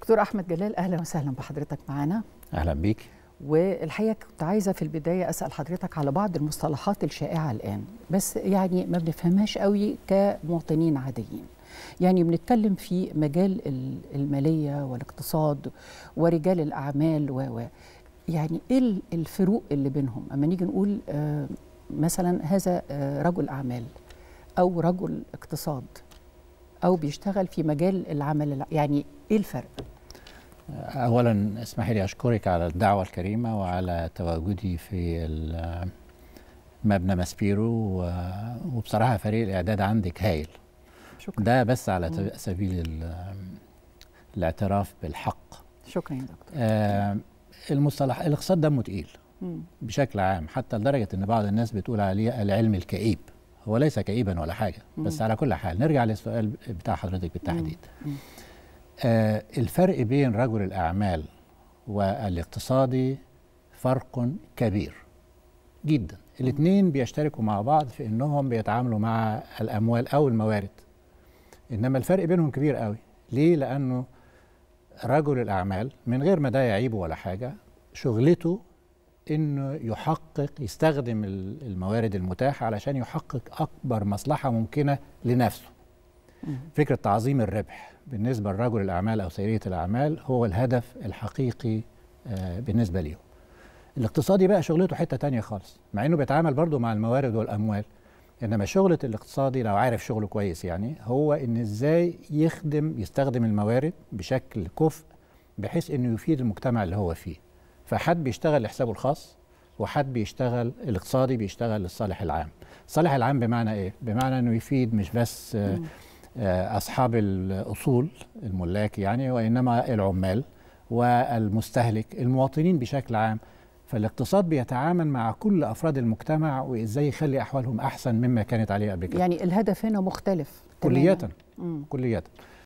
دكتور احمد جلال اهلا وسهلا بحضرتك معانا اهلا بيك والحقيقه كنت عايزه في البدايه اسال حضرتك على بعض المصطلحات الشائعه الان بس يعني ما بنفهمهاش قوي كمواطنين عاديين يعني بنتكلم في مجال الماليه والاقتصاد ورجال الاعمال و يعني ايه الفروق اللي بينهم اما نيجي نقول آه، مثلا هذا آه، رجل اعمال او رجل اقتصاد او بيشتغل في مجال العمل يعني ايه الفرق أولا اسمحي لي أشكرك على الدعوة الكريمة وعلى تواجدي في مبنى ماسبيرو وبصراحة فريق الإعداد عندك هايل شكرا ده بس على سبيل الاعتراف بالحق شكرا يا دكتور آه المصطلح الاقتصاد دمه تقيل بشكل عام حتى لدرجة أن بعض الناس بتقول عليه العلم الكئيب هو ليس كئيبا ولا حاجة بس على كل حال نرجع للسؤال بتاع حضرتك بالتحديد مم. مم. آه، الفرق بين رجل الأعمال والاقتصادي فرق كبير جدا الاثنين بيشتركوا مع بعض في انهم بيتعاملوا مع الاموال او الموارد انما الفرق بينهم كبير قوي ليه لانه رجل الاعمال من غير ما ده يعيبه ولا حاجه شغلته انه يحقق يستخدم الموارد المتاحه علشان يحقق اكبر مصلحه ممكنه لنفسه فكرة تعظيم الربح بالنسبة لرجل الأعمال أو سيدية الأعمال هو الهدف الحقيقي آه، بالنسبة ليهم الاقتصادي بقى شغلته حتة تانية خالص مع أنه بيتعامل برضه مع الموارد والأموال إنما شغلة الاقتصادي لو عارف شغله كويس يعني هو إن إزاي يخدم يستخدم الموارد بشكل كفء بحيث إنه يفيد المجتمع اللي هو فيه فحد بيشتغل لحسابه الخاص وحد بيشتغل الاقتصادي بيشتغل للصالح العام الصالح العام بمعنى إيه؟ بمعنى إنه يفيد مش بس آه آه، أصحاب الأصول الملاك يعني وإنما العمال والمستهلك المواطنين بشكل عام فالاقتصاد بيتعامل مع كل افراد المجتمع وازاي يخلي احوالهم احسن مما كانت عليه قبل كده يعني الهدف هنا مختلف كلية كلية